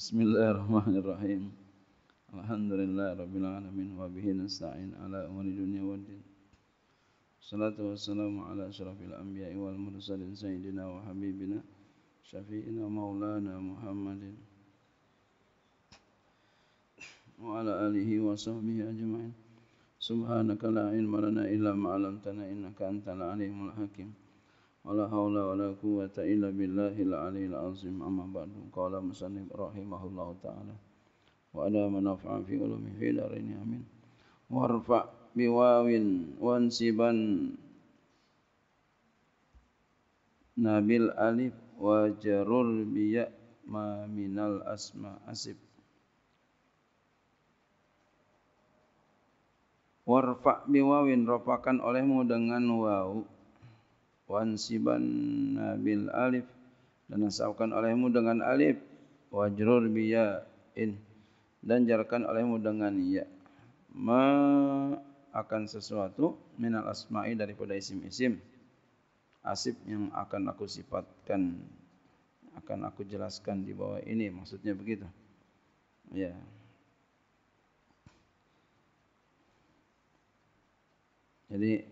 بسم الله الرحمن الرحيم الحمد لله رب العالمين وبه نستعين على أمور الدنيا والدين الصلاة والسلام على أشرف الأنبياء والمرسلين سيدنا وحبيبنا شفيعنا مولانا محمد وعلى آله وصحبه أجمعين سبحانك لا علم لنا إلا ما علمتنا إنك أنت العليم الحكيم ولا حول ولا قوة إلا بالله العلي العظيم أما بعد قال مسلم رحمه الله تعالى وأنا منفعا في علومه في دارين آمين وارفع بواو وانسبا nabil alif wa jarul biya ma minal asma asib warfa biwawin ropakan olehmu dengan waw Wansiban bil alif dan nasabkan olehmu dengan alif wajrur bi ya in dan jarkan olehmu dengan ya ma akan sesuatu minal asma'i daripada isim-isim asib yang akan aku sifatkan akan aku jelaskan di bawah ini maksudnya begitu ya jadi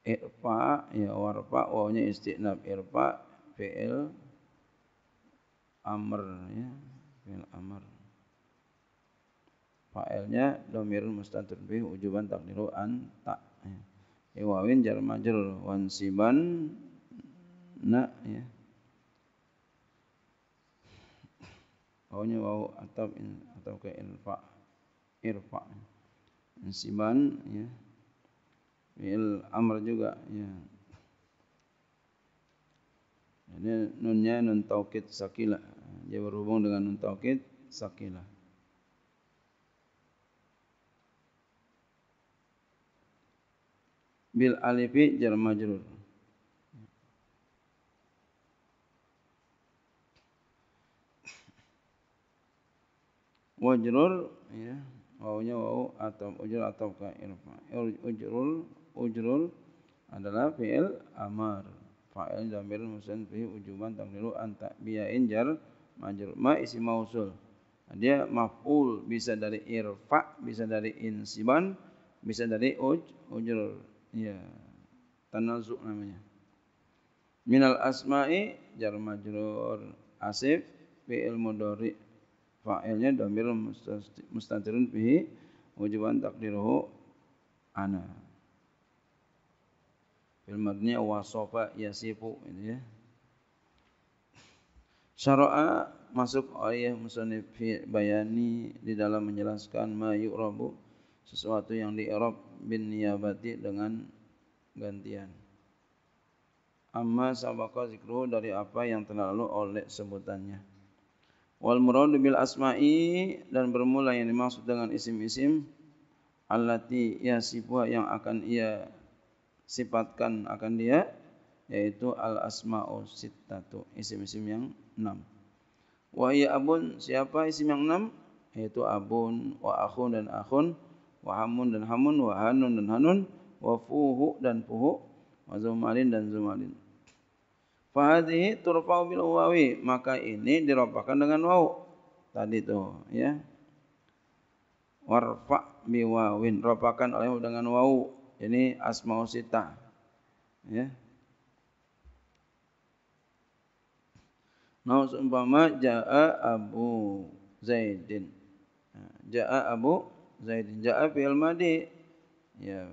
Iqfa ya warfa wawnya istiqnab irfa fi'il amr ya fi'il amr fa'ilnya domir mustatir bih ujuban takdiru an tak ya. wawin jar majrur wansiban na ya wawnya waw atau atau ke irfa irfa ya. wansiban ya fi'il amr juga ya ini nunnya nun taukid sakila dia berhubung dengan nun taukid sakila bil alifi jar majrur wajrur ya wawunya wawu atau ujur atau ka irfa ujrul ujrun adalah fi'il amar. Fa'il zamir musan fi ujuban taqdiru anta biya injar majrur. Ma isi mausul. Nah, dia maf'ul bisa dari irfa, bisa dari insiban, bisa dari uj, ujrur. Ya. Tanazuk namanya. Minal asma'i jar majrur. Asif fi'il mudhari. Fa'ilnya dhamir mustatirun fihi ujuban taqdiruhu ana fil mabni wasofa yasifu ini ya. Syara'a masuk ayat musannif bayani di dalam menjelaskan ma yu'rabu sesuatu yang di i'rab bin niyabati dengan gantian. Amma sabaqa zikru dari apa yang telah lalu oleh sebutannya. Wal muradu bil asma'i dan bermula yang dimaksud dengan isim-isim allati yasifuha yang akan ia sifatkan akan dia yaitu al asma'u sittatu isim-isim yang enam wa ya abun siapa isim yang enam yaitu abun wa akhun dan akhun wa hamun dan hamun wa hanun dan hanun wa fuhu dan fuhu wa zumalin dan zumalin fa hadhihi turfa'u bil wawi maka ini diropakan dengan waw tadi tuh ya warfa biwawin ropakan oleh dengan waw ini asmaul Sitah, ya Nah, seumpama ja'a Abu Zaidin. Nah, ja'a Abu Zaidin. Ja'a fi'il madi. Ya,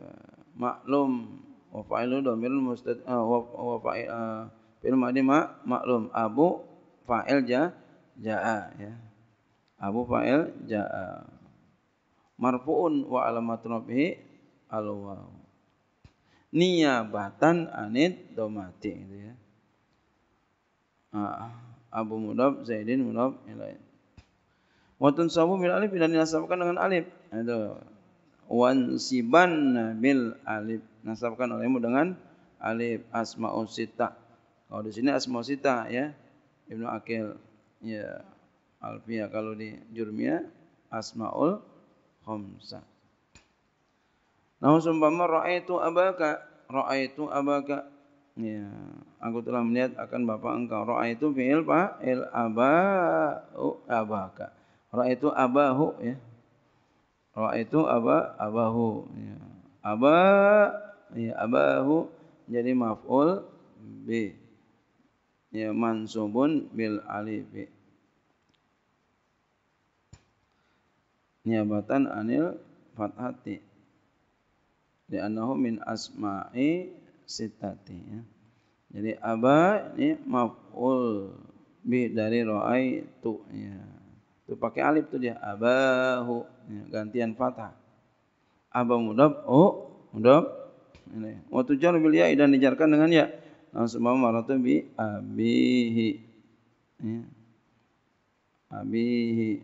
maklum wa fa'ilu dhamir mustad eh, wa, wa fa'il eh, fi'il madi ma, maklum Abu fa'il ja ja'a ya. Abu fa'il ja'a. Marfu'un wa alamatun al nia niyabatan anit domati gitu ya ah, Abu Mudab Zaidin Mudab ilain Watun sabu bil alif dan dinasabkan dengan alif. Itu wansiban bil alif. Nasabkan olehmu dengan alif asmaul sita. Kalau di sini asmaul sita ya. Ibnu Akil ya Alfia kalau di Jurmia asmaul khamsah. Namun seumpama ra'aitu abaka, ra'aitu abaka. Ya, aku telah melihat akan bapak engkau. Ra'aitu fi'il fa'il abahu abaka. Ra'aitu abahu ya. Ra'aitu aba abahu ya. Aba ya abahu jadi maf'ul bi. Ya mansubun bil alif. Niabatan anil fathati. Li'annahu min asma'i sitati ya. Jadi aba ini maf'ul bi dari ra'aitu ya. Itu pakai alif tuh dia abahu ya, gantian fathah. Aba mudab oh mudab ini. Wa tujar bil ya dan dijarkan dengan ya. Langsung nah, maratu bi abihi. Ya. Abihi.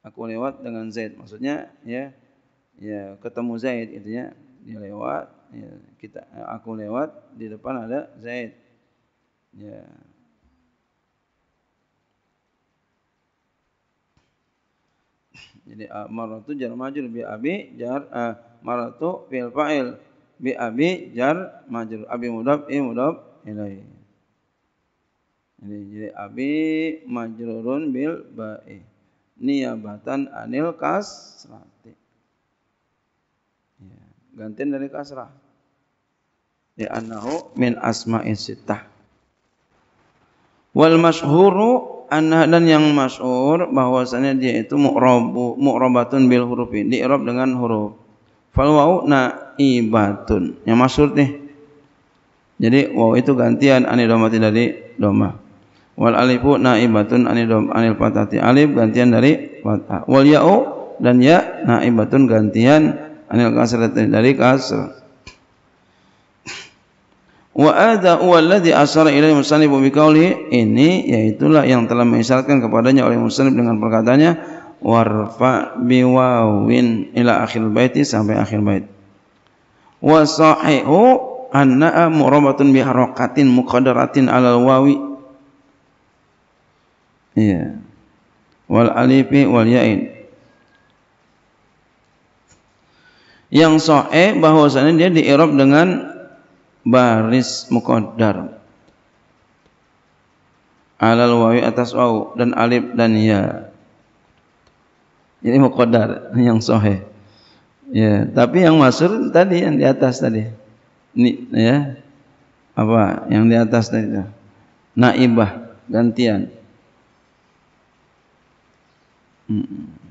Aku lewat dengan Zaid maksudnya ya ya ketemu Zaid itu ya dia lewat ya, kita aku lewat di depan ada Zaid ya jadi uh, jar majrur bi abi jar uh, ah, maratu fil fa'il bi abi jar majrur abi mudhaf i mudhaf ilaihi jadi, jadi abi majrurun bil ba'i niyabatan anil kasrati gantian dari kasrah ya annahu min asma'is sittah wal mashhuru anna dan yang masyhur bahwasanya dia itu mu'rabu mu'rabatun bil hurufin di'rab dengan huruf fal wau naibatun yang masyhur nih jadi wau itu gantian anil dari doma wal alifu naibatun anil dom anil patati alif gantian dari fatah. wal ya'u dan ya naibatun gantian anil kasrati dari kasr wa ada walladhi asara ilaihi musannif bi qawli ini yaitulah yang telah mengisarkan kepadanya oleh musannif dengan perkataannya warfa wawin ila akhir baiti sampai akhir bait wa sahihu annaha murabatun bi harakatin muqaddaratin alal wawi iya wal alifi wal yain yang so'e bahwasanya dia diirob dengan baris mukodar alal wawi atas waw dan alif dan ya ini mukodar yang sohe ya tapi yang masur tadi yang di atas tadi ini ya apa yang di atas tadi naibah gantian hmm.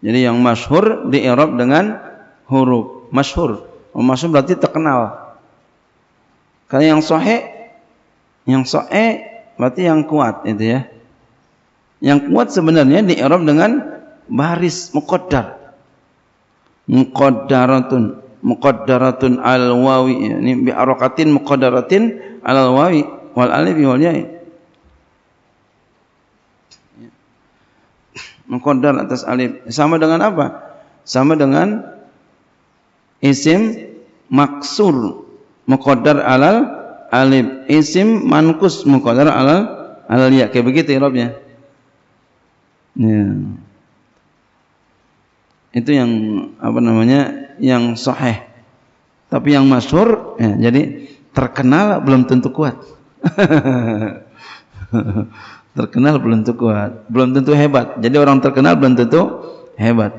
Jadi yang masyhur di Eropa dengan huruf masyhur. Oh, masyhur berarti terkenal. Kalau yang sahih yang sahih berarti yang kuat itu ya. Yang kuat sebenarnya di Eropa dengan baris muqaddar. Muqaddaratun muqaddaratun al wawi ini bi mukodaratin muqaddaratin al wawi wal alif wal yai. muqaddar atas alif sama dengan apa? Sama dengan isim maksur muqaddar alal alif. Isim mankus muqaddar alal alal ya. Kayak begitu i'rabnya. Ya. Itu yang apa namanya? yang sahih. Tapi yang masyhur ya, jadi terkenal belum tentu kuat. Terkenal belum tentu kuat, belum tentu hebat. Jadi orang terkenal belum tentu hebat.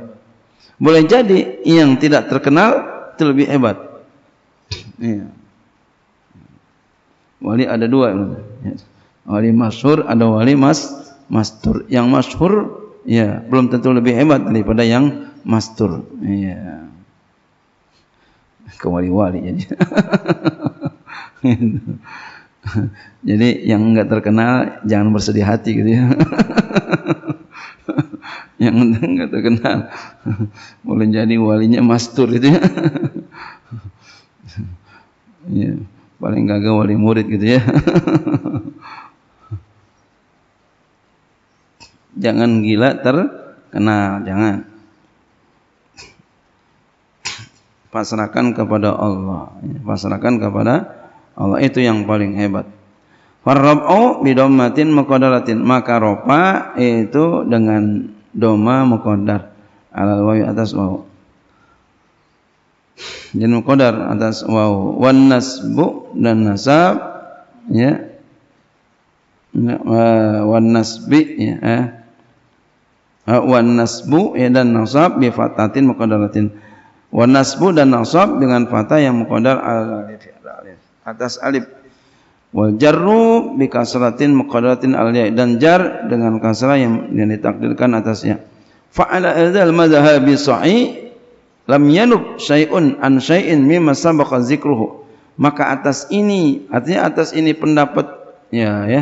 Boleh jadi yang tidak terkenal itu lebih hebat. Iya. Wali ada dua. Ya. Wali masyhur ada wali mas mastur. Yang masyhur ya belum tentu lebih hebat daripada yang mastur. Ya. Kewali-wali jadi. Gitu. Jadi yang enggak terkenal jangan bersedih hati gitu ya. yang enggak terkenal boleh jadi walinya mastur gitu ya. ya paling gagal wali murid gitu ya. jangan gila terkenal, jangan. Pasrahkan kepada Allah, ya, pasrahkan kepada Allah itu yang paling hebat. Farrab'u bidommatin muqaddaratin. Maka ropa itu dengan doma muqaddar. Alal wawi atas wawu. Jadi muqaddar atas wawu. Wan nasbu dan nasab. Ya. ya wan nasbi. Ya. Eh. Wan nasbu ya, dan nasab bi muqaddaratin. Wan nasbu dan nasab dengan fatah yang muqaddar al alif. -alif atas alif wal jarru bi kasratin muqaddaratin al ya dan jar dengan kasrah yang, yang ditakdirkan atasnya fa'ala al madhhabi sahih lam yanub syai'un an syai'in mimma sabaqa maka atas ini artinya atas ini pendapat ya ya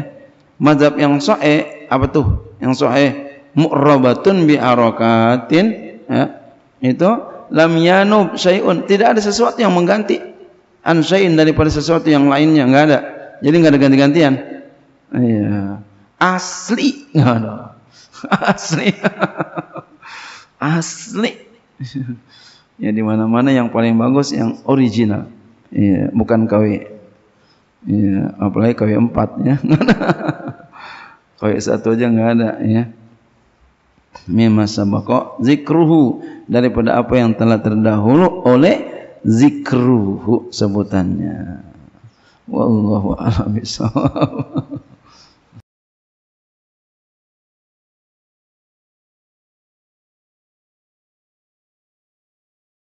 mazhab yang sahih apa tuh yang sahih mu'rabatun bi arakatin ya itu lam yanub syai'un tidak ada sesuatu yang mengganti ansain daripada sesuatu yang lainnya nggak ada jadi nggak ada ganti-gantian iya asli nggak ada asli asli ya di mana mana yang paling bagus yang original iya bukan KW iya apalagi KW 4 ya KW satu aja nggak ada ya mimma sabaqo zikruhu daripada apa yang telah terdahulu oleh zikruhu sebutannya wallahu a'lam bishawab